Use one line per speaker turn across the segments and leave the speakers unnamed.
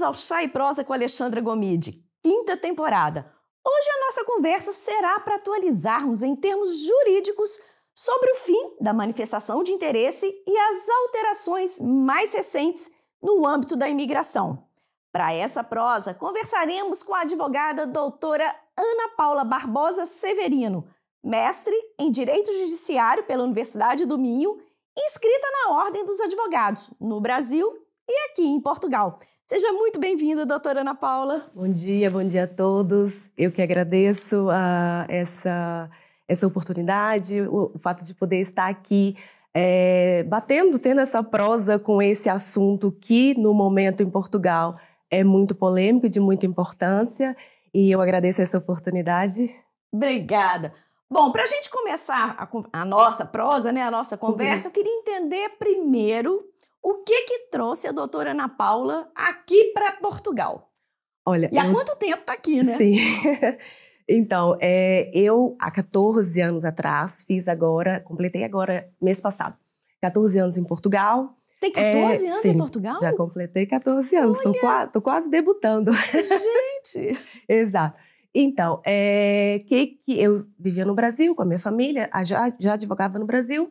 Bem-vindos ao Chá e Prosa com Alexandra Gomide, quinta temporada. Hoje a nossa conversa será para atualizarmos em termos jurídicos sobre o fim da manifestação de interesse e as alterações mais recentes no âmbito da imigração. Para essa prosa, conversaremos com a advogada doutora Ana Paula Barbosa Severino, mestre em Direito Judiciário pela Universidade do Minho, inscrita na Ordem dos Advogados no Brasil e aqui em Portugal.
Seja muito bem-vinda, doutora Ana Paula. Bom dia, bom dia a todos. Eu que agradeço a ah, essa, essa oportunidade, o, o fato de poder estar aqui é, batendo, tendo essa prosa com esse assunto que, no momento em Portugal, é muito polêmico, de muita importância, e eu agradeço essa oportunidade.
Obrigada. Bom, para a gente começar a, a, nossa prosa, né, a nossa uhum. conversa, uhum. eu queria entender primeiro o que que trouxe a doutora Ana Paula
aqui para
Portugal?
Olha, e há eu... quanto tempo está aqui, né? Sim. então, é, eu há 14 anos atrás fiz agora, completei agora mês passado, 14 anos em Portugal. Tem 14 é, anos sim, em Portugal? Já completei 14 anos, estou quase, quase debutando. Gente! Exato. Então, é, que, que eu vivia no Brasil com a minha família, já, já advogava no Brasil.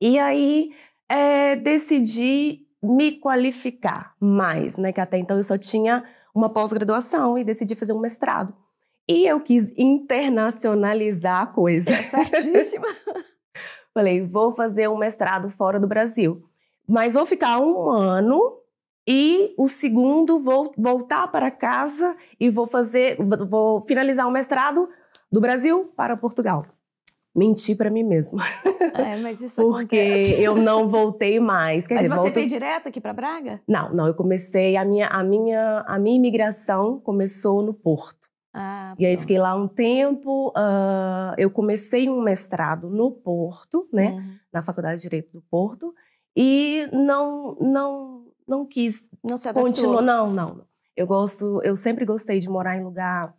E aí é, decidi me qualificar mais, né? Que até então eu só tinha uma pós-graduação e decidi fazer um mestrado. E eu quis internacionalizar a coisa. É certíssima. Falei, vou fazer um mestrado fora do Brasil. Mas vou ficar um ano e o segundo vou voltar para casa e vou fazer, vou finalizar o mestrado do Brasil para Portugal menti para mim mesma.
É, mas isso
Porque eu não voltei mais. Quer mas dizer, você veio
direto aqui para Braga?
Não, não. Eu comecei a minha a minha a minha imigração começou no Porto. Ah, e aí fiquei lá um tempo. Uh, eu comecei um mestrado no Porto, né, uhum. na Faculdade de Direito do Porto, e não não não quis. Não se adaptou. Continuou, não, não. Eu gosto, eu sempre gostei de morar em lugar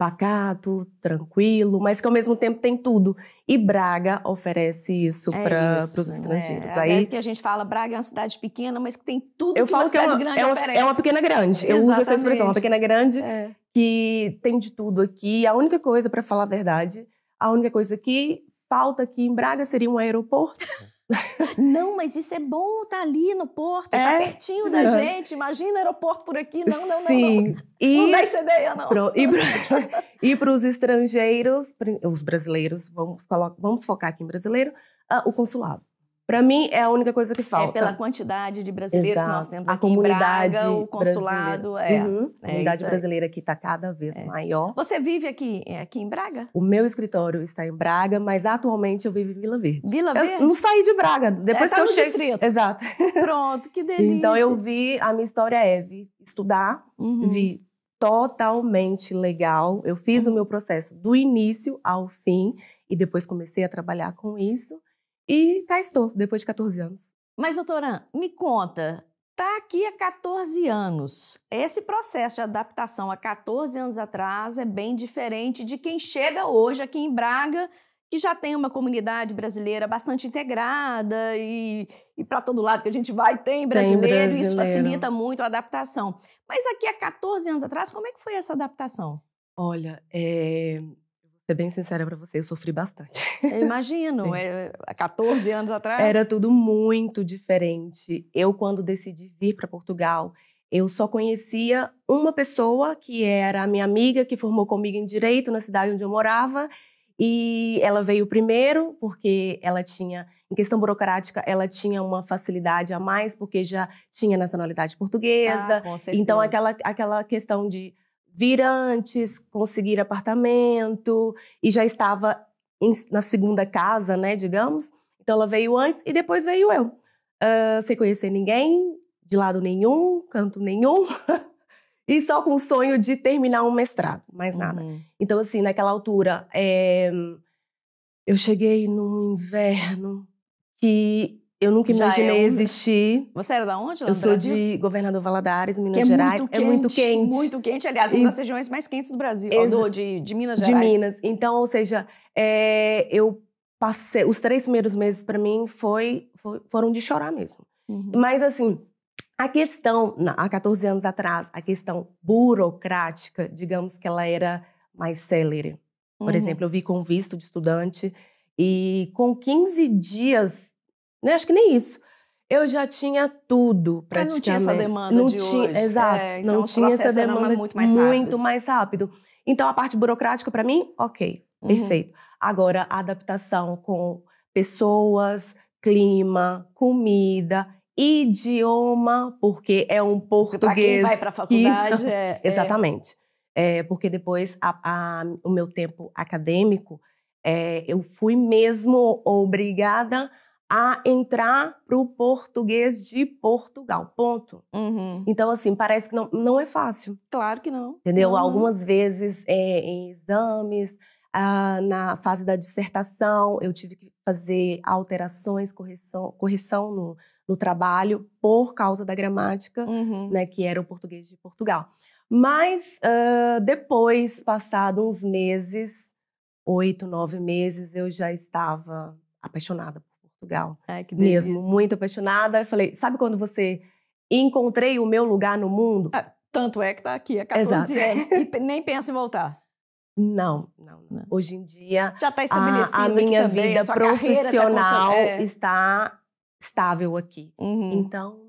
pacato, tranquilo, mas que ao mesmo tempo tem tudo. E Braga oferece isso é para os estrangeiros. É, Aí, que
a gente fala Braga é uma cidade pequena, mas que tem tudo eu que falo uma cidade que é uma, grande é uma, é oferece. É uma pequena grande. Eu Exatamente. uso essa expressão, uma pequena grande é.
que tem de tudo aqui. A única coisa, para falar a verdade, a única coisa que falta aqui em Braga seria um aeroporto.
não, mas isso é bom, tá ali no porto, tá é, tá pertinho da gente. Imagina aeroporto por aqui. Não, não, Sim. não. não. E, não dá essa ideia, não. Pro,
e para os estrangeiros, os brasileiros, vamos, vamos focar aqui em brasileiro, uh, o consulado. Para mim é a única coisa que falta. É pela
quantidade de brasileiros Exato. que nós temos a aqui comunidade em Braga, o consulado, é. Uhum. é a comunidade brasileira
aqui está cada vez é. maior.
Você vive aqui
é, aqui em Braga? O meu escritório está em Braga, mas atualmente eu vivo em Vila Verde. Vila Verde? Eu não saí de Braga é, depois é, tá que eu no cheguei. Distrito. Exato. Pronto, que delícia. então eu vi a minha história é vi estudar, uhum. vi totalmente legal. Eu fiz uhum. o meu processo do início ao fim e depois comecei a trabalhar com isso. E cá estou, depois de 14 anos. Mas, doutora, me conta, está aqui há 14
anos. Esse processo de adaptação há 14 anos atrás é bem diferente de quem chega hoje aqui em Braga, que já tem uma comunidade brasileira bastante integrada e, e para todo lado que a gente vai tem brasileiro, tem brasileiro, e isso facilita muito a adaptação. Mas aqui há 14 anos atrás, como é que foi essa adaptação?
Olha, é ser bem sincera para você, eu sofri bastante.
Eu imagino,
é, 14
é, anos atrás. Era tudo
muito diferente. Eu, quando decidi vir para Portugal, eu só conhecia uma pessoa que era a minha amiga, que formou comigo em direito na cidade onde eu morava. E ela veio primeiro, porque ela tinha, em questão burocrática, ela tinha uma facilidade a mais, porque já tinha nacionalidade ah, portuguesa. Ah, com então, certeza. então, aquela, aquela questão de vir antes, conseguir apartamento e já estava em, na segunda casa, né, digamos. Então ela veio antes e depois veio eu, uh, sem conhecer ninguém, de lado nenhum, canto nenhum. e só com o sonho de terminar um mestrado, mais nada. Uhum. Então, assim, naquela altura, é... eu cheguei num inverno que eu nunca é imaginei é um... existir. Você era da onde? eu sou de Governador Valadares, Minas é Gerais. Muito quente, é muito quente. Muito quente, aliás, uma das regiões mais quentes do Brasil. Ex... Do, de, de Minas Gerais. De Minas. Então, ou seja, é, eu passei. Os três primeiros meses para mim foi, foi, foram de chorar mesmo. Uhum. Mas assim, a questão, não, há 14 anos atrás, a questão burocrática, digamos que ela era mais célere. Por uhum. exemplo, eu vi com visto de estudante e com 15 dias né? Acho que nem isso. Eu já tinha tudo praticamente. Não tinha essa demanda não de tinha, hoje. Exato. É, então não tinha essa demanda muito mais rápido. Muito mais rápido. Então a parte burocrática para mim, ok, uhum. perfeito. Agora a adaptação com pessoas, clima, comida, idioma, porque é um português. Para quem vai para a faculdade, que... É, é, exatamente. É, porque depois a, a, o meu tempo acadêmico, é, eu fui mesmo obrigada a entrar para o português de Portugal. Ponto. Uhum. Então, assim, parece que não, não é fácil. Claro que não. Entendeu? Uhum. Algumas vezes é, em exames, ah, na fase da dissertação, eu tive que fazer alterações, correção, correção no, no trabalho por causa da gramática, uhum. né, que era o português de Portugal. Mas uh, depois, passado uns meses, oito, nove meses, eu já estava apaixonada Portugal. Ai, que Mesmo, muito apaixonada. Eu falei, sabe quando você encontrei o meu lugar no mundo? Ah, tanto é que está aqui há 14 anos e nem pensa em voltar. Não, não, não. Hoje em dia
já está estabelecida a, a minha vida a tá profissional tá
está estável aqui. Uhum. Então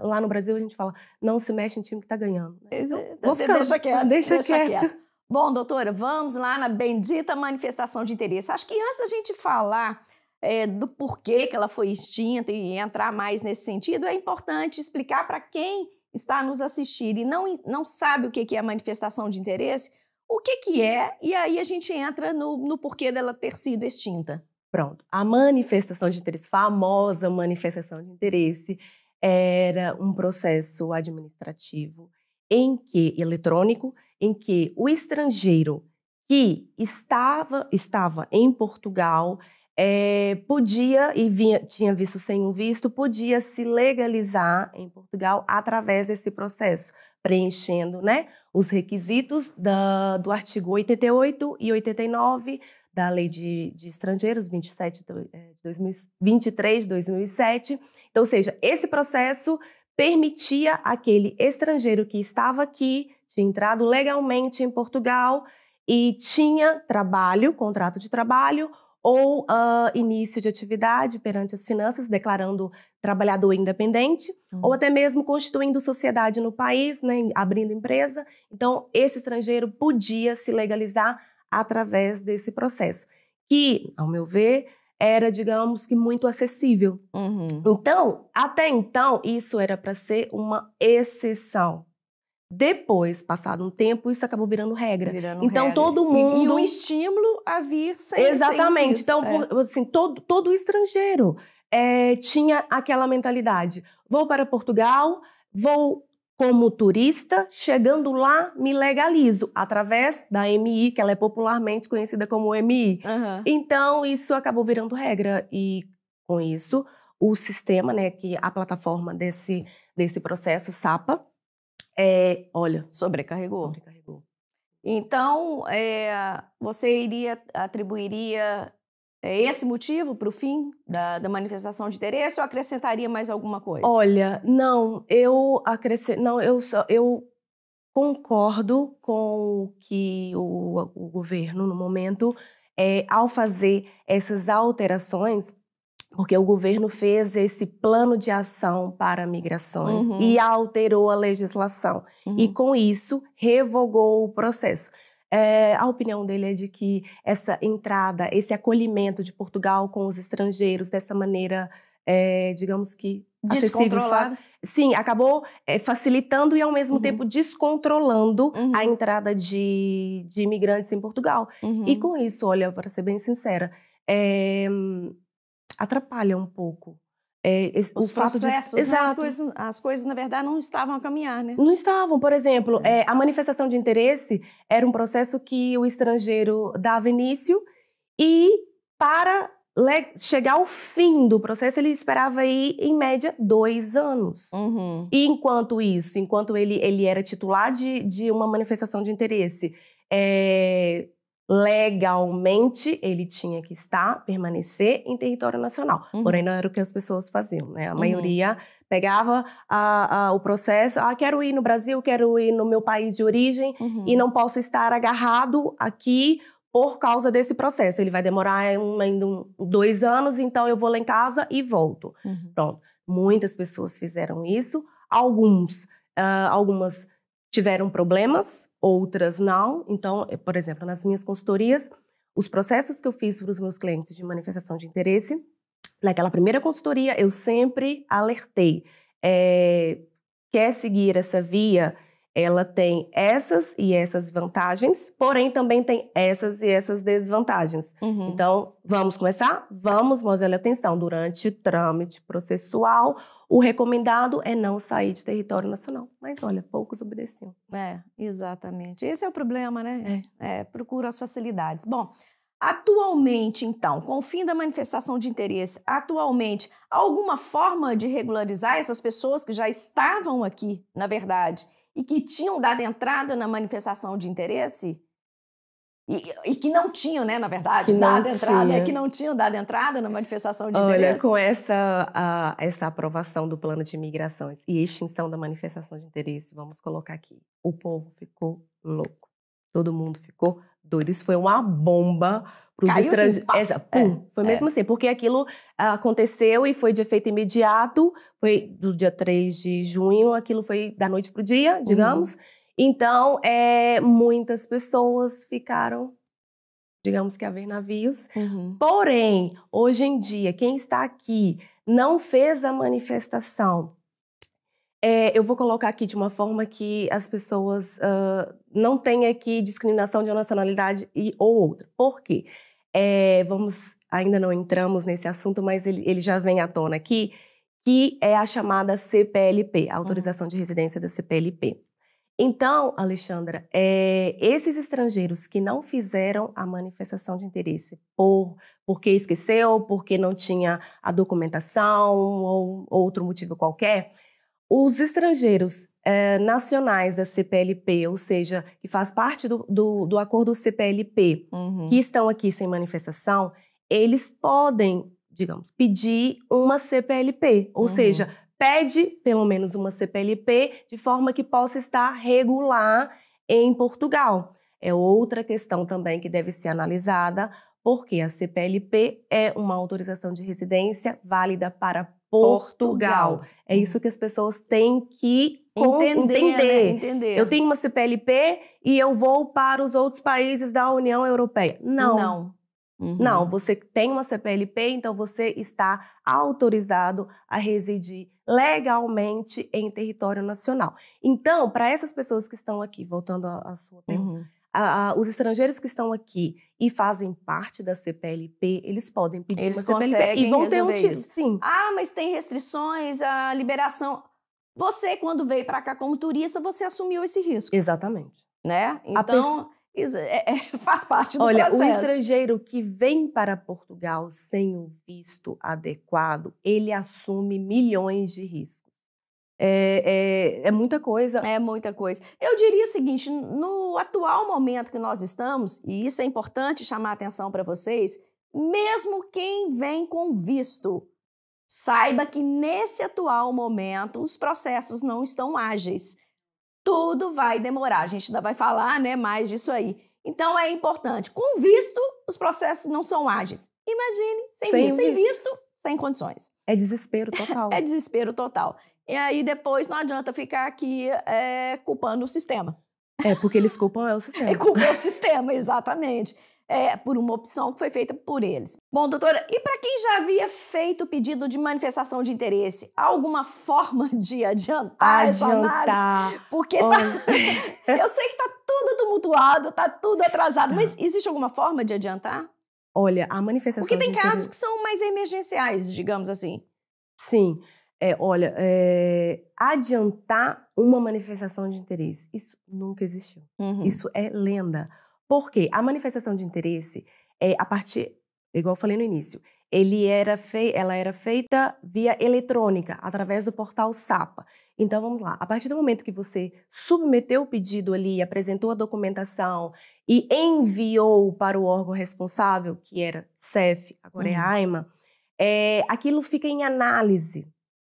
lá no Brasil a gente fala não se mexe em time que está ganhando. Né? Então, vou ficar, deixa quieto. Deixa, deixa quieto. quieto.
Bom, doutora, vamos lá na bendita manifestação de interesse. Acho que antes da gente falar é, do porquê que ela foi extinta e entrar mais nesse sentido, é importante explicar para quem está nos assistir e não, não sabe o que é manifestação de interesse, o que, que é, e aí
a gente entra no, no porquê dela ter sido extinta. Pronto. A manifestação de interesse, famosa manifestação de interesse, era um processo administrativo em que eletrônico, em que o estrangeiro que estava estava em Portugal é, podia, e vinha, tinha visto sem um visto, podia se legalizar em Portugal através desse processo, preenchendo né, os requisitos da, do artigo 88 e 89 da Lei de, de Estrangeiros 27, do, é, eh, 2023 de 2007. Então, ou seja, esse processo permitia aquele estrangeiro que estava aqui, tinha entrado legalmente em Portugal e tinha trabalho, contrato de trabalho, ou uh, início de atividade perante as finanças, declarando trabalhador independente, uhum. ou até mesmo constituindo sociedade no país, né, abrindo empresa. Então, esse estrangeiro podia se legalizar através desse processo, que, ao meu ver, era, digamos que, muito acessível. Uhum. Então, até então, isso era para ser uma exceção. Depois, passado um tempo, isso acabou virando regra. Virando então, regra. todo mundo. E, e um
estímulo a vir sem Exatamente. Sem então, é.
por, assim, todo, todo estrangeiro é, tinha aquela mentalidade. Vou para Portugal, vou como turista, chegando lá, me legalizo através da MI, que ela é popularmente conhecida como MI. Uhum. Então, isso acabou virando regra e com isso, o sistema, né, que a plataforma desse desse processo SAPA, é,
olha, sobrecarregou. sobrecarregou.
Então, é,
você iria atribuiria eh, esse motivo para o fim da, da, manifestação de interesse ou acrescentaria mais alguma coisa?
Olha, não, eu acrescent... não, eu só, eu concordo com o que o, o governo no momento é, ao fazer essas alterações porque o governo fez esse plano de ação para migrações uhum. e alterou a legislação. Uhum. E com isso, revogou o processo. É, a opinião dele é de que essa entrada, esse acolhimento de Portugal com os estrangeiros dessa maneira, é, digamos que. Descontrolada. Sim, acabou é, facilitando e ao mesmo uhum. tempo descontrolando uhum. a entrada de, de imigrantes em Portugal. Uhum. E com isso, olha, para ser bem sincera, é, atrapalha um pouco. É, Os o processos, fato de... Né, Exato. As, coisas,
as coisas, na verdade, não estavam a caminhar, né?
Não estavam. Por exemplo, é, eh, a manifestação de interesse era um processo que o estrangeiro dava início e para chegar ao fim do processo, ele esperava aí, em média, dois anos. Uhum. E enquanto isso, enquanto ele, ele era titular de, de uma manifestação de interesse, é, legalmente ele tinha que estar, permanecer em território nacional. Uhum. Porém, não era o que as pessoas faziam, né? A uhum. maioria pegava a, a, o processo, ah, quero ir no Brasil, quero ir no meu país de origem uhum. e não posso estar agarrado aqui por causa desse processo. Ele vai demorar um, um, dois anos, então eu vou lá em casa e volto. Uhum. Pronto. Muitas pessoas fizeram isso, alguns, uh, algumas tiveram problemas, outras não. Então, eh, por exemplo, nas minhas consultorias, os processos que eu fiz para os meus clientes de manifestação de interesse, naquela primeira consultoria, eu sempre alertei. É, quer seguir essa via? ela tem essas e essas vantagens, porém também tem essas e essas desvantagens. Uhum. Então, vamos começar? Vamos, olha atenção, durante o trâmite processual, o recomendado é não sair de território nacional. Mas olha, poucos obedeciam.
É, exatamente. Esse é o problema, né? É. É, procura as facilidades. Bom, Atualmente, então, com o fim da manifestação de interesse, atualmente, alguma forma de regularizar essas pessoas que já estavam aqui, na verdade, e que tinham dado entrada na manifestação de interesse e, e, que não tinham, né, na verdade, dado entrada, é que não tinham dado entrada na manifestação de Olha, interesse. com
essa, a, essa aprovação do plano de imigrações e extinção da manifestação de interesse, vamos colocar aqui, o povo ficou louco. Todo mundo ficou doido. Isso foi uma bomba para os estrangeiros. assim, é, foi mesmo é. assim, porque aquilo aconteceu e foi de efeito imediato, foi do dia 3 de junho, aquilo foi da noite pro dia, uhum. digamos. Uhum. Então, é, muitas pessoas ficaram, digamos que a navios. Uhum. Porém, hoje em dia, quem está aqui não fez a manifestação é, eu vou colocar aqui de uma forma que as pessoas uh, não tenham aqui discriminação de uma nacionalidade e, ou outra. Por quê? É, vamos, ainda não entramos nesse assunto, mas ele, ele, já vem à tona aqui, que é a chamada CPLP, uhum. autorização uhum. de residência da CPLP. Então, Alexandra, é, esses estrangeiros que não fizeram a manifestação de interesse por porque esqueceu, porque não tinha a documentação ou outro motivo qualquer, os estrangeiros eh, nacionais da CPLP, ou seja, que faz parte do, do, do acordo CPLP, uhum. que estão aqui sem manifestação, eles podem, digamos, pedir uma CPLP, ou uhum. seja, pede pelo menos uma CPLP de forma que possa estar regular em Portugal. É outra questão também que deve ser analisada, porque a CPLP é uma autorização de residência válida para Portugal. É isso que as pessoas têm que entender. Entender. Né? entender. Eu tenho uma CPLP e eu vou para os outros países da União Europeia. Não. Não. Uhum. Não, você tem uma CPLP, então você está autorizado a residir legalmente em território nacional. Então, para essas pessoas que estão aqui, voltando à sua pergunta, uhum a, a, os estrangeiros que estão aqui e fazem parte da CPLP, eles podem pedir eles uma CPLP e vão ter um Sim.
Ah, mas tem restrições à liberação. Você, quando veio para cá como turista,
você assumiu esse risco. Exatamente. Né? Então,
é, é, faz parte do Olha, processo. Olha, o estrangeiro
que vem para Portugal sem o visto adequado, ele assume milhões de riscos. É, é, é, muita coisa.
É muita coisa. Eu diria o seguinte: no atual momento que nós estamos, e isso é importante chamar a atenção para vocês, mesmo quem vem com visto, saiba que nesse atual momento os processos não estão ágeis. Tudo vai demorar. A gente ainda vai falar né, mais disso aí. Então é importante. Com visto, os processos não são ágeis. Imagine, sem, sem visto, visto, sem condições. É desespero é total. é desespero total. E aí depois não adianta ficar aqui é, culpando o sistema. É,
porque eles culpam é o é
sistema. É, culpam o sistema, exatamente. É, por uma opção que foi feita por eles. Bom, doutora, e para quem já havia feito pedido de manifestação de interesse, alguma forma de adiantar, adiantar. essa análise? Porque tá... eu sei que tá tudo tumultuado, tá tudo atrasado, tá. mas existe alguma forma de adiantar?
Olha, a manifestação. Porque tem casos interesse... que
são mais emergenciais, digamos assim.
Sim é, olha, é, adiantar uma manifestação de interesse. Isso nunca existiu. Uhum. Isso é lenda. Por quê? A manifestação de interesse é a partir, igual eu falei no início, ele era fei, ela era feita via eletrônica, através do portal SAPA. Então vamos lá, a partir do momento que você submeteu o pedido ali, apresentou a documentação e enviou para o órgão responsável, que era CEF, agora é uhum. é AIMA, é, aquilo fica em análise.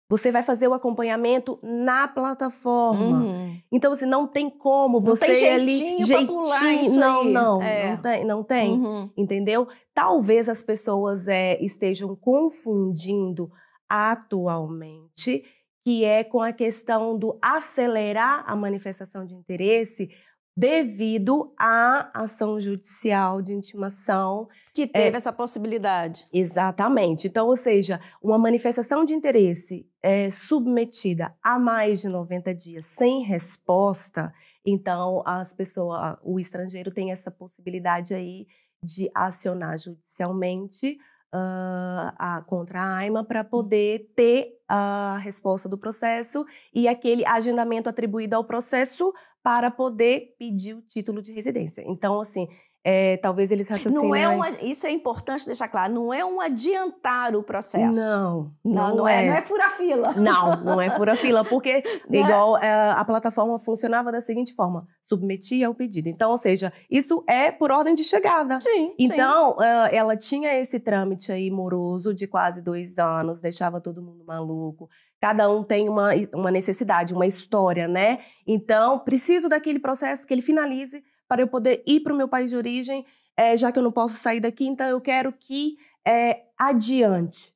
Você vai fazer o acompanhamento na plataforma. Uhum. Então, assim, não tem como não você tem jeitinho ali. Jeitinho, pular isso não, aí. não, é. não tem, não tem. Uhum. Entendeu? Talvez as pessoas é, estejam confundindo atualmente, que é com a questão do acelerar a manifestação de interesse, devido à ação judicial de intimação. Que é, teve é, essa possibilidade. Exatamente. Então, ou seja, uma manifestação de interesse é, submetida a mais de 90 dias sem resposta, então as pessoas, o estrangeiro tem essa possibilidade aí de acionar judicialmente uh, a, contra a AIMA para poder ter a resposta do processo e aquele agendamento atribuído ao processo para poder pedir o título de residência. Então, assim, é, talvez eles raciocinem... Não é
isso é importante deixar claro, não é um adiantar o processo. Não, não, não, não é. é. Não é fura-fila. Não, não é fura-fila,
porque não né? igual é. a plataforma funcionava da seguinte forma, submetia o pedido. Então, ou seja, isso é por ordem de chegada. Sim, Então, sim. É, ela tinha esse trâmite aí moroso de quase dois anos, deixava todo mundo maluco, cada um tem uma, uma necessidade, uma história, né? Então, preciso daquele processo que ele finalize para eu poder ir para o meu país de origem, é, já que eu não posso sair daqui, então eu quero que é, adiante.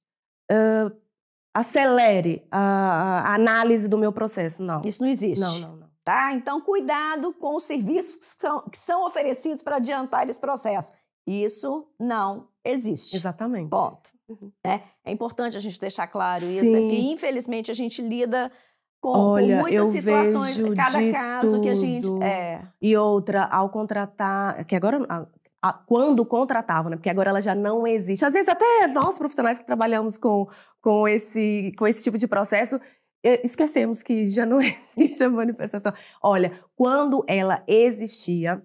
Uh, acelere a, a, análise do meu processo. Não. Isso não existe. Não, não, não.
Tá? Então, cuidado com os serviços que são, que são oferecidos para adiantar esse processo. Isso não existe. Exatamente. Ponto. Uhum. É, é importante a gente deixar claro Sim. isso, né? porque infelizmente a gente lida com, Olha, com muitas situações, cada caso tudo. que a gente.
É. E outra, ao contratar, que agora quando contratavam, né? Porque agora ela já não existe. Às vezes até nós profissionais que trabalhamos com, com, esse, com esse tipo de processo esquecemos que já não existe a manifestação. Olha, quando ela existia,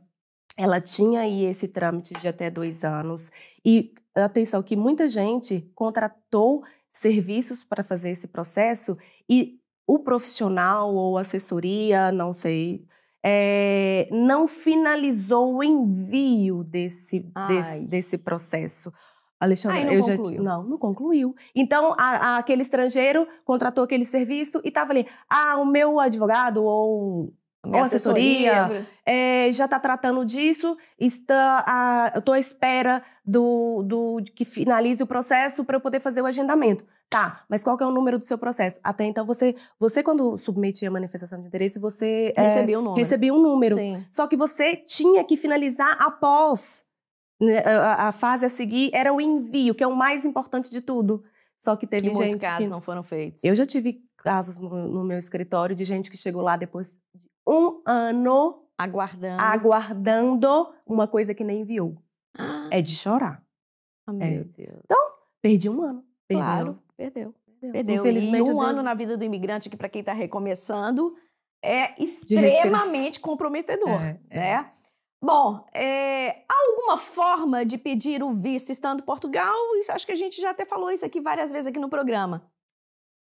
ela tinha aí esse trâmite de até dois anos. E atenção que muita gente contratou serviços para fazer esse processo e o profissional ou assessoria, não sei, é, não finalizou o envio desse, desse, desse, processo. Alexandre, Ai, eu concluiu. já não, não concluiu. Então a, a, aquele estrangeiro contratou aquele serviço e estava ali, ah, o meu advogado ou ou assessoria, assessoria. É, já está tratando disso, está a, eu estou à espera do, do que finalize o processo para eu poder fazer o agendamento. Tá, mas qual que é o número do seu processo? Até então você, você quando submetia a manifestação de interesse, você é, recebia é, um número. Recebia um número. Sim. Só que você tinha que finalizar após né, a, a fase a seguir era o envio, que é o mais importante de tudo. Só que teve e gente muitos casos que... não
foram feitos.
Eu já tive casos no, no, meu escritório de gente que chegou lá depois de um ano aguardando, aguardando uma coisa que nem enviou. Ah. É de chorar. Oh, meu é. Deus. Então, perdi um ano. Perdeu. Claro,
perdeu. Perdeu. Infelizmente, e um ano na vida do imigrante, que para quem está recomeçando, é extremamente comprometedor, é, é, né? Bom, é, alguma forma de pedir o visto estando em Portugal? Isso, acho que a gente já até falou isso aqui várias vezes aqui no programa.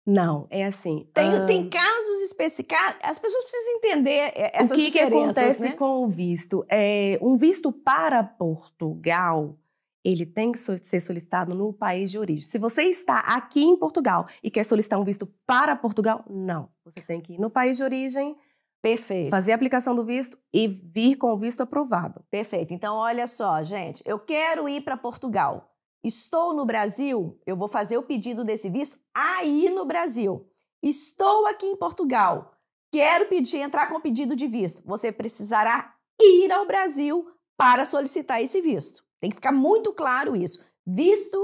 Não, é assim. Tem, tem
casos especificados. As pessoas precisam entender essas o que diferenças. O né? que acontece né?
com o visto? É, um visto para Portugal, ele tem que ser solicitado no país de origem. Se você está aqui em Portugal e quer solicitar um visto para Portugal, não. Você tem que ir no país de origem. Perfeito. Fazer a aplicação do visto e vir com o visto aprovado. Perfeito. Então, olha só, gente,
eu quero ir para Portugal. Estou no Brasil, eu vou fazer o pedido desse visto aí no Brasil. Estou aqui em Portugal, quero pedir entrar com pedido de visto. Você precisará ir ao Brasil para solicitar esse visto. Tem que ficar muito claro isso. Visto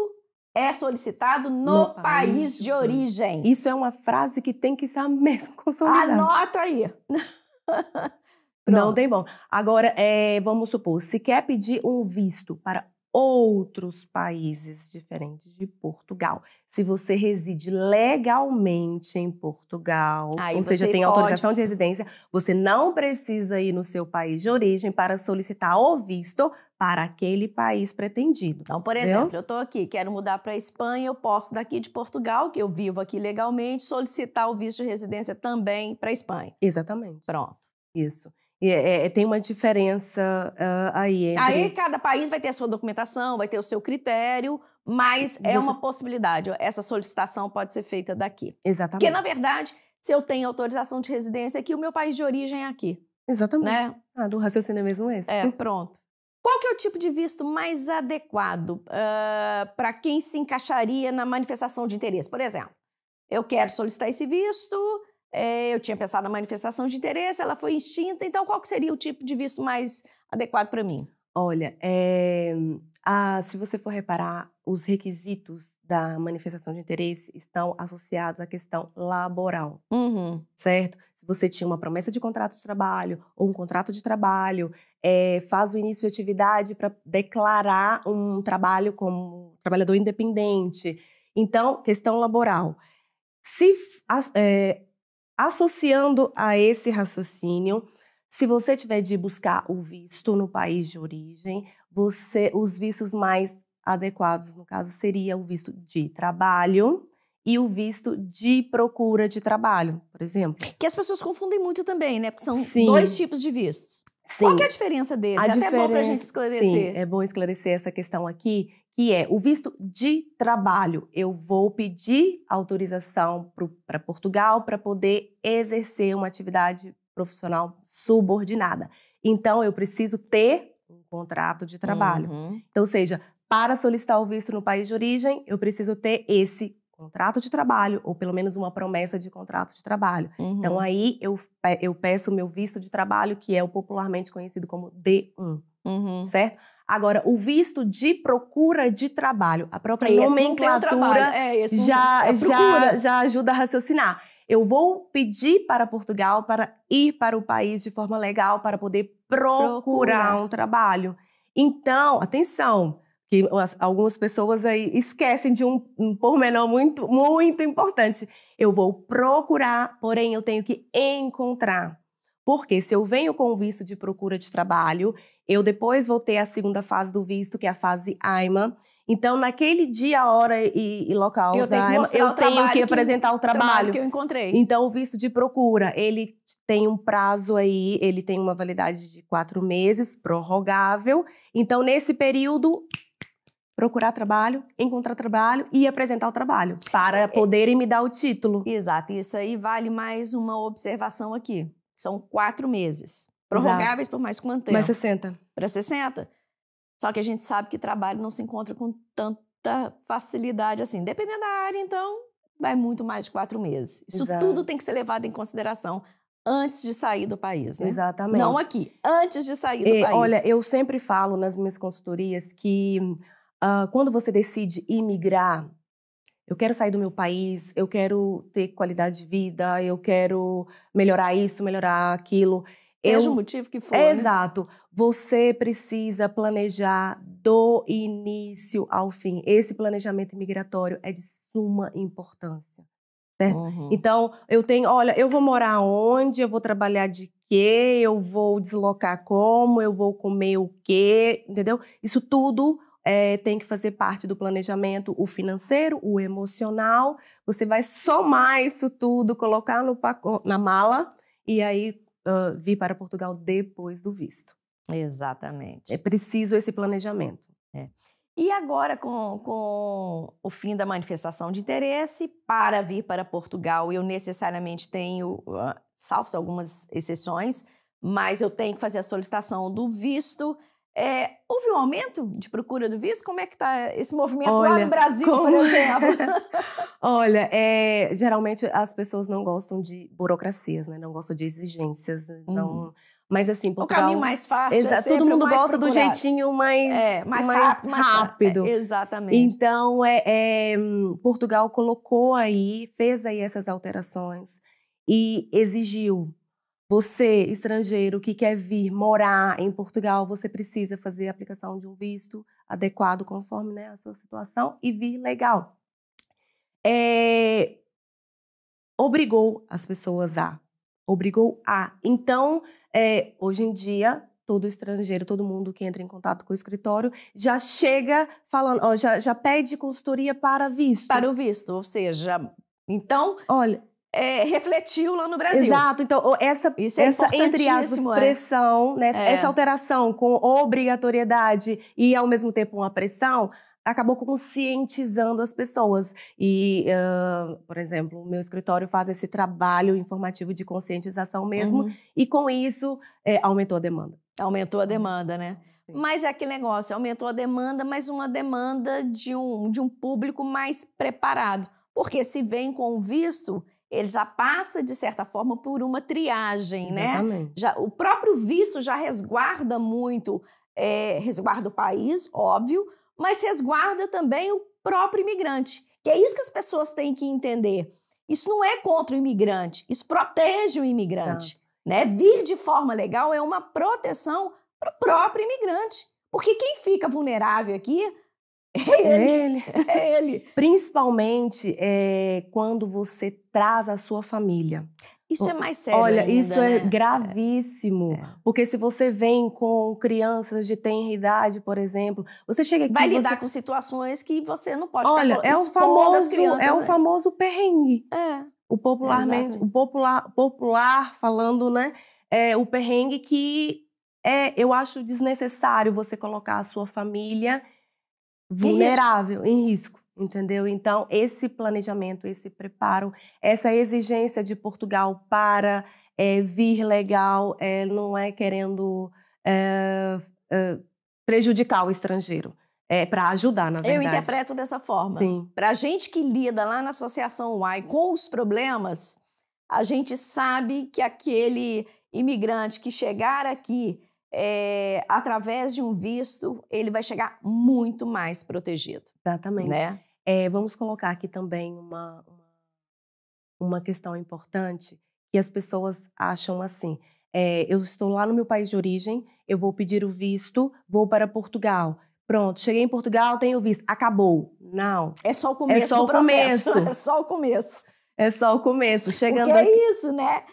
é solicitado no, no país, país, de
origem. Isso é uma frase que tem que ser a mesma consolidada. Anota aí. Não tem bom. Agora, é, vamos supor, se quer pedir um visto para outros países diferentes de Portugal. Se você reside legalmente em Portugal, Aí ou seja, tem pode... autorização de residência, você não precisa ir no seu país de origem para solicitar o visto para aquele país pretendido. Então, por exemplo, entendeu? eu estou aqui, quero mudar para a Espanha, eu posso daqui de Portugal, que
eu vivo aqui legalmente, solicitar o visto de residência também para a Espanha.
Exatamente. Pronto. Isso. É, é, é, tem uma diferença uh, aí. Entre... Aí
cada país vai ter a sua documentação, vai ter o seu critério, mas é uma possibilidade. Essa solicitação pode ser feita daqui. Exatamente. Porque, na verdade, se eu tenho autorização de residência aqui, o meu país de origem é
aqui. Exatamente. Né? Ah, do raciocínio é mesmo esse. É, pronto.
Qual que é o tipo de visto mais adequado uh, ah, para quem se encaixaria na manifestação de interesse? Por exemplo, eu quero solicitar esse visto, é, eu tinha pensado na manifestação de interesse, ela foi
extinta, então qual seria o tipo de visto mais adequado para mim? Olha, é, a, se você for reparar, os requisitos da manifestação de interesse estão associados à questão laboral, uhum. certo? você tinha uma promessa de contrato de trabalho ou um contrato de trabalho, é, faz o início de atividade para declarar um trabalho como trabalhador independente. Então, questão laboral. Se é, Associando a esse raciocínio, se você tiver de buscar o visto no país de origem, você os vistos mais adequados, no caso, seria o visto de trabalho e o visto de procura de trabalho, por exemplo. Que
as pessoas confundem
muito também, né? Porque são Sim. dois tipos de vistos. Sim. Qual é a
diferença deles? A é diferença, até bom para a gente esclarecer. Sim,
é bom esclarecer essa questão aqui, que é o visto de trabalho. Eu vou pedir autorização para Portugal para poder exercer uma atividade profissional subordinada. Então, eu preciso ter um contrato de trabalho. Uhum. Então, ou seja, para solicitar o visto no país de origem, eu preciso ter esse contrato de trabalho, ou pelo menos uma promessa de contrato de trabalho. Então, uhum. Então, aí eu, eu peço o meu visto de trabalho, que é o popularmente conhecido como D1, uhum. certo? Agora, o visto de procura de trabalho, a própria é esse nomenclatura é, já, é já, já ajuda a raciocinar. Eu vou pedir para Portugal para ir para o país de forma legal para poder procurar, um trabalho. Então, atenção, que algumas pessoas aí esquecem de um, um pormenor muito, muito importante. Eu vou procurar, porém eu tenho que encontrar. Porque se eu venho com o visto de procura de trabalho, eu depois vou ter a segunda fase do visto, que é a fase AIMA. Então, naquele dia, hora e, e local eu da tenho que AIMA, eu tenho que apresentar que, o trabalho. trabalho que eu
encontrei. Então,
o visto de procura, ele tem um prazo aí, ele tem uma validade de quatro meses, prorrogável. Então, nesse período, procurar trabalho, encontrar trabalho e apresentar o trabalho para é, poderem
me dar o título. Exato, isso aí vale mais uma observação aqui são quatro meses. Prorrogáveis por mais quanto tempo? Mais 60. Para 60. Só que a gente sabe que trabalho não se encontra com tanta facilidade assim. Dependendo da área, então, vai
muito mais de quatro meses. Isso Exato. tudo
tem que ser levado em consideração antes de sair do país, né? Exatamente. Não aqui, antes de sair do é, país. Olha,
eu sempre falo nas minhas consultorias que uh, quando você decide imigrar, eu quero sair do meu país, eu quero ter qualidade de vida, eu quero melhorar isso, melhorar aquilo.
Seja o motivo que for. né? Exato.
Você precisa planejar do início ao fim. Esse planejamento migratório é de suma importância. Certo? Uhum. Então, eu tenho, olha, eu vou morar onde, eu vou trabalhar de quê, eu vou deslocar como, eu vou comer o quê, entendeu? Isso tudo é, tem que fazer parte do planejamento o financeiro, o emocional. Você vai somar isso tudo, colocar no na mala e aí uh, vir para Portugal depois do visto. Exatamente. É preciso esse planejamento. É.
E agora, com, com o fim da manifestação de interesse, para vir para Portugal, eu necessariamente tenho, salvo algumas exceções, mas eu tenho que fazer a solicitação do visto é, houve um aumento de procura do visto? Como é que está esse movimento Olha, lá no Brasil, como... por exemplo?
Olha, é, geralmente as pessoas não gostam de burocracias, né? Não gostam de exigências, não... Uhum. Mas assim, Portugal, o caminho mais fácil. É Exa, é todo mundo gosta procurado. do jeitinho mais, é, mais, mais rápido. Mais rápido. É,
exatamente.
Então, é, é, Portugal colocou aí, fez aí essas alterações e exigiu você, estrangeiro, que quer vir morar em Portugal, você precisa fazer a aplicação de um visto adequado conforme né, a sua situação e vir legal. É... Obrigou as pessoas a. Obrigou a. Então, é, hoje em dia, todo estrangeiro, todo mundo que entra em contato com o escritório, já chega falando, ó, já, já pede consultoria para visto. Para o visto, ou seja, então, olha, é, refletiu lá no Brasil. Exato. Então, essa, Isso é essa entre as é. pressão, né? É. essa alteração com obrigatoriedade e, ao mesmo tempo, uma pressão, acabou conscientizando as pessoas. E, uh, por exemplo, o meu escritório faz esse trabalho informativo de conscientização mesmo, uhum. e com isso é, aumentou a demanda. Aumentou a uhum. demanda, né? Mas é aquele negócio, aumentou a demanda,
mas uma demanda de um, de um público mais preparado. Porque se vem com visto, ele já passa, de certa forma, por uma triagem, né? Exatamente. né? Já, o próprio vício já resguarda muito, é, resguarda o país, óbvio, mas resguarda também o próprio imigrante. Que é isso que as pessoas têm que entender. Isso não é contra o imigrante, isso protege o imigrante. Né? Vir de forma legal é uma proteção para o próprio imigrante. Porque quem fica vulnerável
aqui é, é ele. É ele. Principalmente é, quando você traz a sua família.
Isso é mais sério. Olha, ainda, isso é né? é
gravíssimo. É. Porque se você vem com crianças de tenra idade, por exemplo, você chega aqui. Vai lidar com
situações que você não pode Olha, ficar é o famoso, é crianças, É né? o
famoso perrengue. É. O popularmente, é o popular, popular falando, né? É o perrengue que é, eu acho desnecessário você colocar a sua família é vulnerável, em risco. em risco, entendeu? Então, esse planejamento, esse preparo, essa exigência de Portugal para é, vir legal, é, não é querendo é, prejudicar o estrangeiro. É para ajudar, na verdade. Eu interpreto
dessa forma. Para a gente que lida lá na Associação UAI com os problemas, a gente sabe que aquele imigrante que chegar aqui é, através de um visto, ele vai chegar
muito mais protegido. Exatamente. Né? É, vamos colocar aqui também uma, uma questão importante que as pessoas acham assim. É, eu estou lá no meu país de origem, eu vou pedir o visto, vou para Portugal. Pronto, cheguei em Portugal, tenho visto, acabou. Não. É só o é começo é só o processo. Começo. É só o começo. É só o começo. Chegando Porque que é isso, né?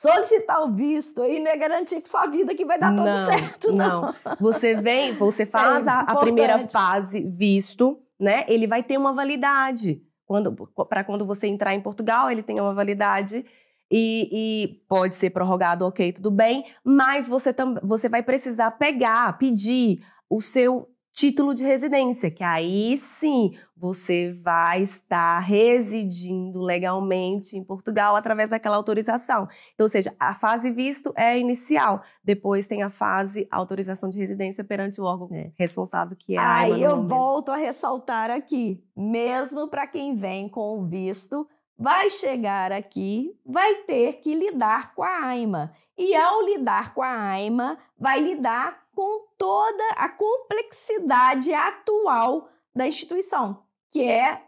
solicitar o visto aí não é garantir que sua vida que vai dar não, tudo certo, não. não. Você vem, você é faz é a, a primeira fase visto, né? Ele vai ter uma validade. Quando, para quando você entrar em Portugal, ele tem uma validade e, e, pode ser prorrogado, ok, tudo bem, mas você, tam, você vai precisar pegar, pedir o seu título de residência, que aí sim você vai estar residindo legalmente em Portugal através daquela autorização. Então, ou seja, a fase visto é inicial, depois tem a fase autorização de residência perante o órgão é. responsável, que é aí a Aí eu volto
a ressaltar aqui, mesmo para quem vem com o visto, vai chegar aqui, vai ter que lidar com a AIMA. E ao lidar com a AIMA, vai lidar com toda a complexidade atual da instituição, que é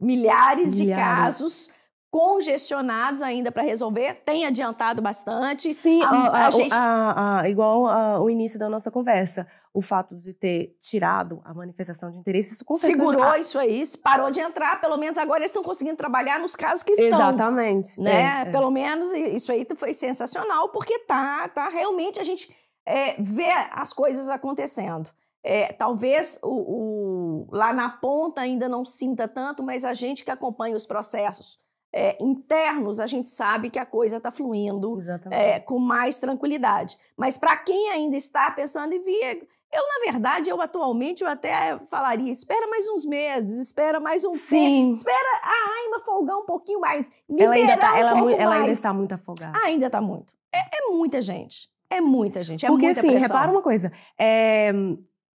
milhares, milhares. de casos congestionados ainda para resolver, tem adiantado bastante. Sim, a, a, a,
gente... igual o início da nossa conversa, o fato de ter tirado a manifestação de interesse, isso Segurou já...
isso aí, parou de entrar, pelo menos agora eles estão conseguindo trabalhar nos casos que estão. Exatamente. Né? É, é. Pelo menos isso aí foi sensacional, porque tá, tá realmente a gente é, ver as coisas acontecendo. É, talvez o, o, lá na ponta ainda não sinta tanto, mas a gente que acompanha os processos é, internos, a gente sabe que a coisa está fluindo é, com mais tranquilidade. Mas para quem ainda está pensando em vir, eu, na verdade, eu atualmente eu até falaria: espera mais uns meses, espera mais um Sim. tempo, espera a ah, AIMA folgar um pouquinho mais. Ela ainda, tá, ela, um ela é mais. ainda está muito afogada. ainda está muito. É, é muita gente.
É muita gente, é Porque, muita assim, pressão. Porque assim, repara uma coisa, é,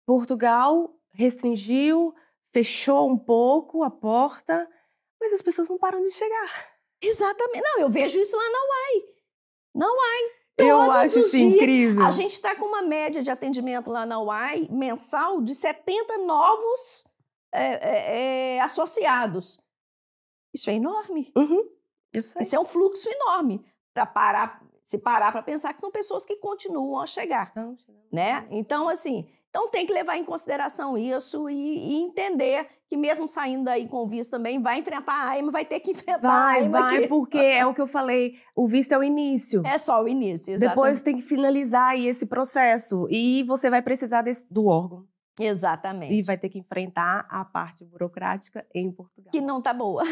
Portugal restringiu, fechou um pouco a porta, mas as pessoas não param de chegar. Exatamente. Não, eu vejo isso lá na UAI. Na UAI. Todos eu acho isso dias, incrível. A
gente está com uma média de atendimento lá na UAI mensal de 70 novos é, é, associados. Isso é enorme. Uhum. Isso é um fluxo enorme para parar se parar para pensar que são pessoas que continuam a chegar, então, né? Então assim, então tem que levar em consideração isso e, e, entender que mesmo saindo aí com o visto também vai enfrentar a AIMA, vai ter que enfrentar vai, a AIMA. Vai, aqui. porque
é o que eu falei, o visto é o início. É só o início, exatamente. Depois tem que finalizar aí esse processo e você vai precisar desse, do órgão
Exatamente. E
vai ter que enfrentar a parte burocrática em Portugal.
Que não tá boa.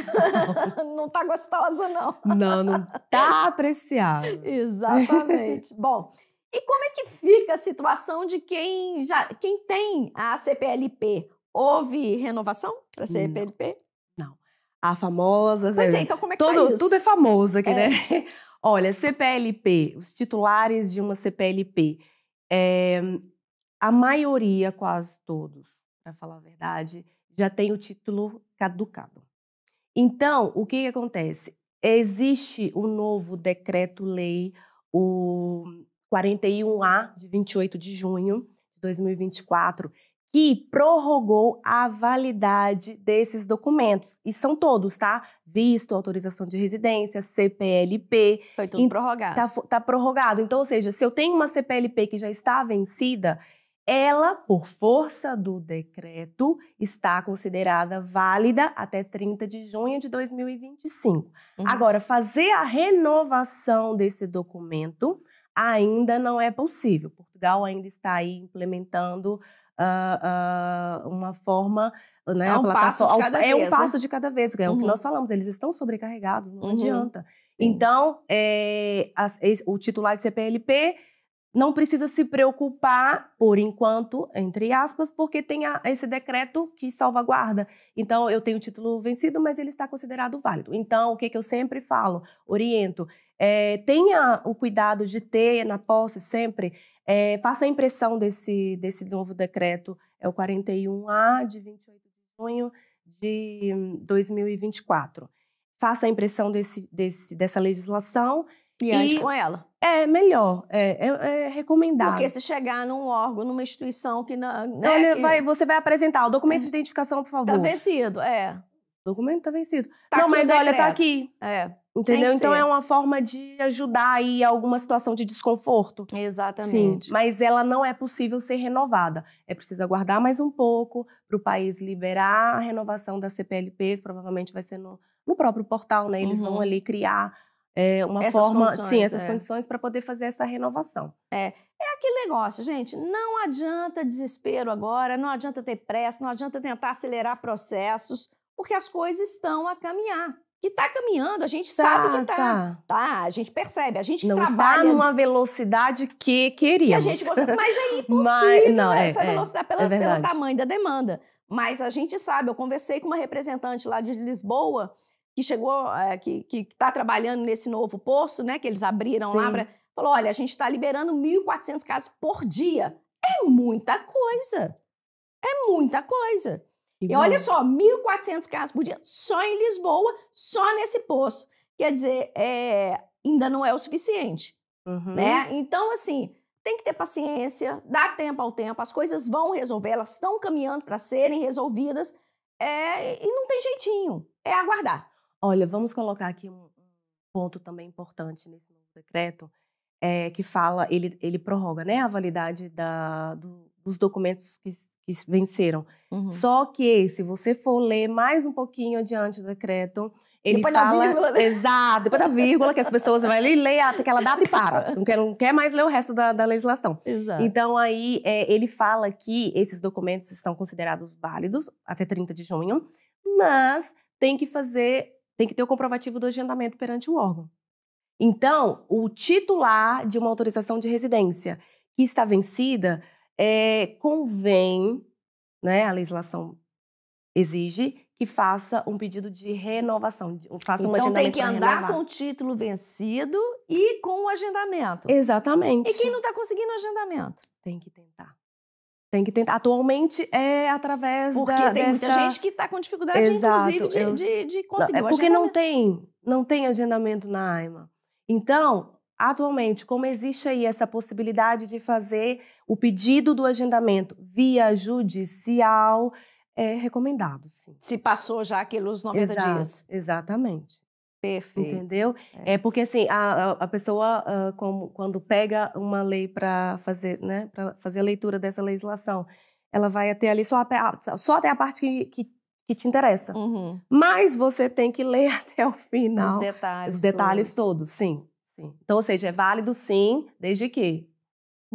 Não, não tá gostosa, não.
Não, não tá apreciado
Exatamente. Bom, e como é que fica a situação de quem já quem tem a CPLP? Houve renovação para a CPLP? Não.
A famosa. Pois é, então como é que tudo, tá Tudo é famoso aqui, é. né? Olha, CPLP, os titulares de uma CPLP. É, a maioria, quase todos, para falar a verdade, já tem o título caducado. Então, o que, que acontece? Existe o um novo decreto-lei, o 41A, de 28 de junho de 2024, que prorrogou a validade desses documentos. E são todos, tá? Visto, autorização de residência, CPLP. Foi tudo prorrogado. Tá, tá prorrogado. Então, ou seja, se eu tenho uma CPLP que já está vencida, ela, por força do decreto, está considerada válida até 30 de junho de 2025. Uhum. Agora, fazer a renovação desse documento ainda não é possível. Portugal ainda está aí implementando uh, uh, uma forma. Né, é um é né? passo de cada vez. É um passo de cada vez. É uhum. o que nós uhum. falamos, eles estão sobrecarregados, não uhum. adianta. Sim. Então, é, eh, a, o titular de CPLP não precisa se preocupar, por enquanto, entre aspas, porque tem a, esse decreto que salvaguarda. Então, eu tenho o título vencido, mas ele está considerado válido. Então, o que, que eu sempre falo, oriento, é, tenha o cuidado de ter na posse sempre, é, faça a impressão desse, desse novo decreto, é o 41A de 28 de junho de 2024. Faça a impressão desse, desse, dessa legislação e, e antes com ela. É melhor, é, é, é recomendado. Porque se
chegar num órgão, numa instituição que não. Né, Olha, que... Vai,
você vai apresentar o documento é. de identificação, por tá favor. Tá vencido, é. documento tá vencido. Tá não, mas olha, tá aqui. É. Entendeu? Então é ser. é uma forma de ajudar aí alguma situação de desconforto. Exatamente. Sim, mas ela não é possível ser renovada. É preciso aguardar mais um pouco para o país liberar a renovação da cplp Provavelmente vai ser no, no próprio portal, né? Eles uhum. vão ali criar é, uma essas forma, condições, sim, essas é. condições para poder fazer essa renovação.
É, é aquele negócio, gente, não adianta desespero agora, não adianta ter pressa, não adianta tentar acelerar processos, porque as coisas estão a caminhar que está caminhando, a gente tá, sabe que está. Tá. tá. a gente percebe, a gente não trabalha. Está numa velocidade
que queríamos. Que a gente mas é impossível mas, não, né, é, essa é, velocidade é, pelo é tamanho
da demanda. Mas a gente sabe, eu conversei com uma representante lá de Lisboa que chegou, eh, que está trabalhando nesse novo posto, né, que eles abriram Sim. lá, pra, falou: olha, a gente está liberando 1.400 casos por dia. É muita coisa. É muita coisa. E, e olha só, 1.400 casos por dia só em Lisboa, só nesse posto. Quer dizer, é, ainda não é o suficiente.
Né? Uhum. Né?
Então, assim, tem que ter paciência, dá tempo ao tempo, as coisas vão resolver, elas estão caminhando para
serem resolvidas é, e não tem jeitinho. É aguardar. Olha, vamos colocar aqui um ponto também importante nesse novo decreto, é, que fala, ele, ele prorroga né, a validade da, do, dos documentos que, que venceram. Uhum. Só que, se você for ler mais um pouquinho adiante do decreto, ele depois fala, da vírgula, né? Exato, depois da vírgula, que as pessoas vão ler, ler aquela data e para. Não quer, não quer mais ler o resto da, da legislação. Exato. Então, aí, é, ele fala que esses documentos estão considerados válidos até 30 de junho, mas tem que fazer tem que ter o comprovativo do agendamento perante o órgão. Então, o titular de uma autorização de residência que está vencida é, convém, né, a legislação exige que faça um pedido de renovação, faça então, um agendamento. Então tem que andar com o
título vencido e com o agendamento. Exatamente. E quem não está conseguindo o agendamento? Tem que tentar.
Tem que tentar. Atualmente é através porque da. Porque tem dessa... muita gente que
está com dificuldade, Exato, inclusive, de, eu... de, de conseguir É porque não
tem, não tem agendamento na AIMA. Então, atualmente, como existe aí essa possibilidade de fazer o pedido do agendamento via judicial, é recomendado, sim.
Se passou já aqueles 90 Exato, dias.
Exatamente. Perfeito. Entendeu? É, é porque assim, a, a pessoa, uh, como, quando pega uma lei para fazer, né, para fazer a leitura dessa legislação, ela vai até ali só, a, só até a parte que, que, que te interessa. Uhum. Mas você tem que ler até o final. Os detalhes. Os detalhes todos, todos sim. sim. Então, ou seja, é válido sim, desde que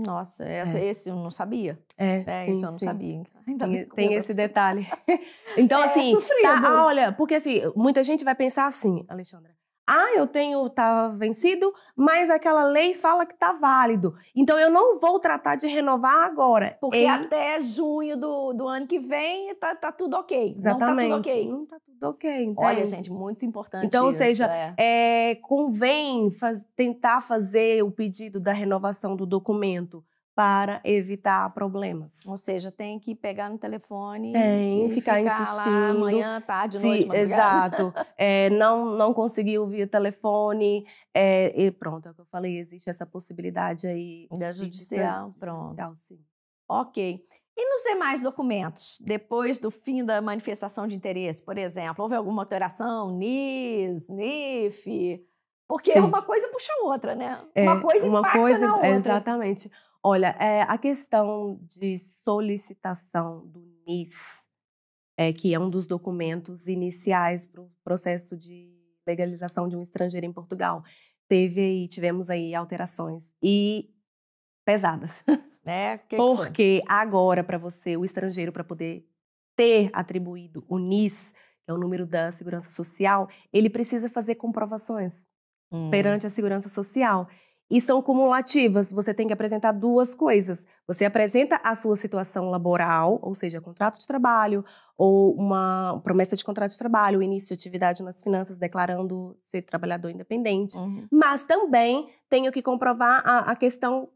nossa, essa, é. esse eu não sabia. É, é sim, isso eu não sim. sabia.
Ainda tem, tem esse
detalhe. então, é, assim, tá, ah, olha, porque assim, muita gente vai pensar assim, Alexandra. Ah, eu tenho tá vencido, mas aquela lei fala que tá válido. Então eu não vou tratar de renovar agora. Porque até
junho do, do ano que vem
tá, tá tudo ok. Exatamente. Não tá tudo ok. Não
tá tudo ok. Entende? Olha, gente, muito importante. Então, isso, ou seja,
é. É, convém faz, tentar fazer o pedido da renovação do documento para evitar problemas. Ou seja, tem que pegar no telefone, tem, e ficar, ficar insistindo. Lá amanhã, tarde, noite, Sim, Exato. É, não não conseguiu o telefone é, e pronto, é o que eu falei, existe essa possibilidade aí da judicial, de... pronto. Judicial, sim. OK. E nos demais documentos, depois
do fim da manifestação de interesse, por exemplo, houve alguma alteração, NIS, NIF, porque é Sim. uma coisa puxa a outra, né? É, uma coisa impacta coisa, na outra. Exatamente.
Olha, é, a questão de solicitação do NIS, é, eh, que é um dos documentos iniciais para o processo de legalização de um estrangeiro em Portugal, teve aí, tivemos aí alterações e pesadas. É, que Porque que agora, para você, o estrangeiro, para poder ter atribuído o NIS, que é o número da segurança social, ele precisa fazer comprovações hum. perante a segurança social e são cumulativas. Você tem que apresentar duas coisas. Você apresenta a sua situação laboral, ou seja, contrato de trabalho, ou uma promessa de contrato de trabalho, início de atividade nas finanças, declarando ser trabalhador independente. Uhum. Mas também tenho que comprovar a, a questão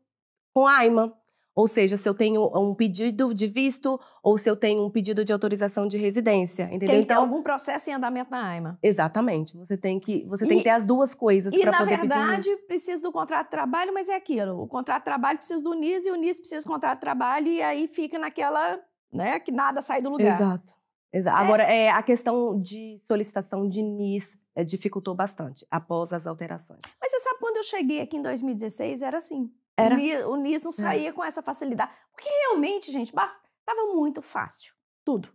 com a AIMA, ou seja, se eu tenho um pedido de visto ou se eu tenho um pedido de autorização de residência, entendeu? Tem então, algum processo em andamento na AIMA. Exatamente. Você tem que, você e, tem que ter as duas coisas para poder verdade, pedir. E na verdade,
precisa do contrato de trabalho, mas é aquilo. O contrato de trabalho precisa do NIS e o NIS precisa do contrato de trabalho e aí fica naquela, né, que nada sai do lugar. Exato.
Exato. É. Agora, é, a questão de solicitação de NIS é, dificultou bastante após as alterações.
Mas você sabe, quando eu cheguei aqui em 2016, era assim. Era... O NIS não hum. saía é. com essa facilidade. Porque realmente, gente, bastava muito fácil. Tudo.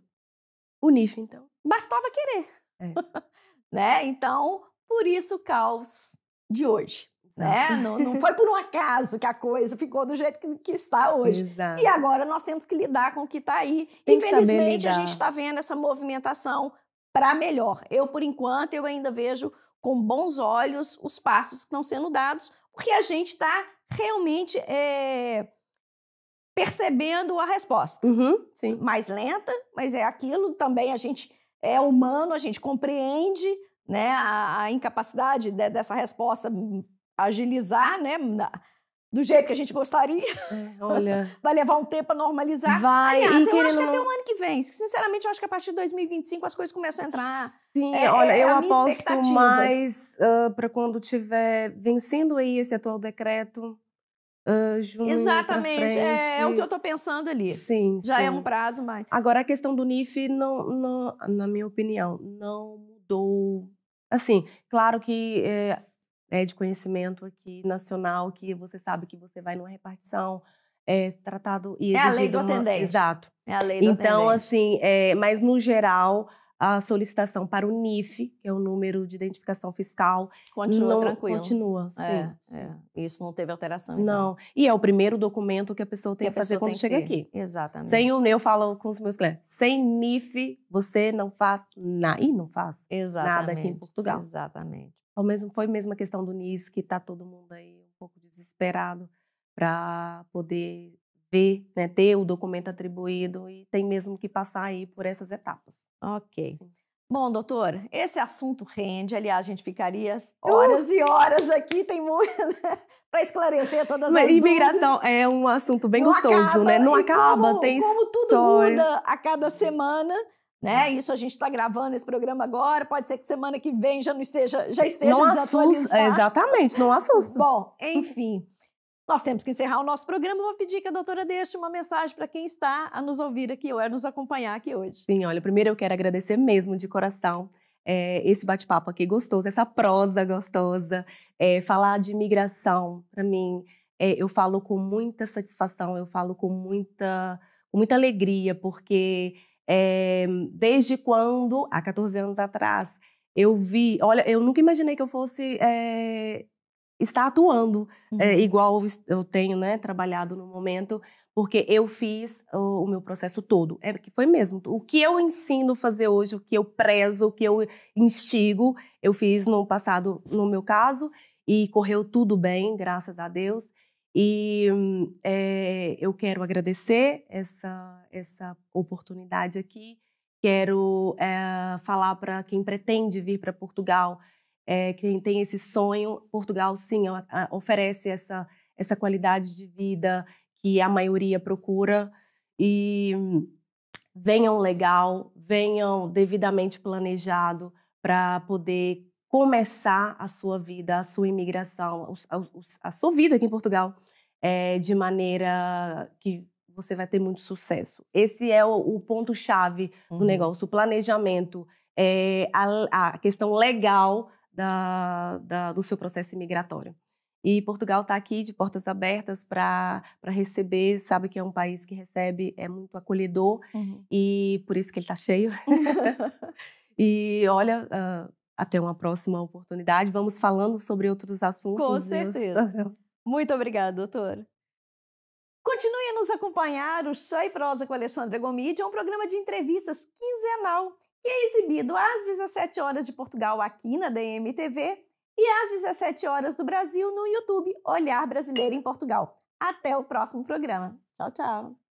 O NIF, então. Bastava querer. É. né? Então, por isso o caos de hoje. Né? Não, não, foi por um acaso que a coisa ficou do jeito que, que está hoje. Exato. E agora nós temos que lidar com o que está aí. Tem Infelizmente, a gente está vendo essa movimentação para melhor. Eu, por enquanto, eu ainda vejo com bons olhos os passos que estão sendo dados, porque a gente está realmente é, percebendo a resposta. Uhum, sim. Mais lenta, mas é aquilo. Também a gente é humano, a gente compreende né, a, a incapacidade de, dessa resposta hum, agilizar, né? Na, do jeito que a gente gostaria. É, olha. Vai levar um tempo a normalizar. Vai. Aliás, eu acho que não... até o ano que vem. Sinceramente, eu acho que a partir de 2025 as coisas começam a entrar. Sim, é, olha, é eu aposto mais
uh, ah, para quando tiver vencendo aí esse atual decreto. Uh, Exatamente, é, é, o que eu estou pensando ali. Sim. Já é sim. é um
prazo, mas.
Agora, a questão do NIF, não, não, na minha opinião, não mudou. Assim, claro que eh, né, de conhecimento aqui nacional, que você sabe que você vai numa repartição, é tratado e É a lei do uma... atendente. Exato. É a lei do então, atendente. assim, é... mas no geral, a solicitação para o NIF, que é o número de identificação fiscal. Continua não, tranquilo. Continua, é, é.
Isso não teve alteração. Então.
Não. E é o primeiro documento que a pessoa tem que, que fazer quando chega aqui.
Exatamente. Sem
o eu falo com os meus clientes, sem NIF você não faz nada. E não faz Exatamente. nada aqui em Portugal. Exatamente. Ao mesmo, foi mesmo a questão do NIS, que está todo mundo aí um pouco desesperado para poder ver, né, ter o documento atribuído e tem mesmo que passar aí por essas etapas. Ok. Sim. Bom, doutor, esse assunto rende. Aliás, a gente
ficaria horas uh! e horas aqui, tem muito né? para esclarecer todas Mas as imigração
dúvidas. é um assunto bem não gostoso, acaba, né? Não acaba, como, tem como tudo história. muda
a cada uhum. semana. Né? Uhum. Isso a gente está gravando esse programa agora, pode ser que semana que vem já não esteja, já esteja não desatualizado. Assusta,
exatamente, não assusta. Bom, enfim, nós temos que encerrar o
nosso programa. Vou pedir que a doutora deixe uma mensagem para quem está a nos ouvir aqui ou a nos acompanhar aqui hoje.
Sim, olha, primeiro eu quero agradecer mesmo de coração é, esse bate-papo aqui gostoso, essa prosa gostosa, é, falar de imigração, para mim, é, eu falo com muita satisfação, eu falo com muita, com muita alegria, porque é, desde quando, há 14 anos atrás, eu vi. Olha, eu nunca imaginei que eu fosse é, estar atuando eh, uhum. é, igual eu tenho né, trabalhado no momento, porque eu fiz o, o, meu processo todo. É que foi mesmo. O que eu ensino fazer hoje, o que eu prezo, o que eu instigo, eu fiz no passado, no meu caso, e correu tudo bem, graças a Deus. E é, eu quero agradecer essa, essa oportunidade aqui. Quero é, falar para quem pretende vir para Portugal, é, quem tem esse sonho, Portugal sim oferece essa, essa qualidade de vida que a maioria procura. E hum, venham legal, venham devidamente planejado para poder começar a sua vida, a sua imigração, a, sua vida aqui em Portugal é, de maneira que você vai ter muito sucesso. Esse é o, o ponto-chave uhum. do negócio, o planejamento, é, a, a, questão legal da, da, do seu processo imigratório. E Portugal está aqui de portas abertas para receber, sabe que é um país que recebe, é muito acolhedor uhum. e por isso que ele está cheio. e olha, uh, até uma próxima oportunidade. Vamos falando sobre outros assuntos. Com certeza.
Muito obrigada, doutora. Continue a nos acompanhar. O Chá e Prosa com Alexandre Gomide é um programa de entrevistas quinzenal que é exibido às 17 horas de Portugal aqui na DMTV e às 17 horas do Brasil no YouTube Olhar Brasileiro em Portugal. Até
o próximo programa. Tchau, tchau.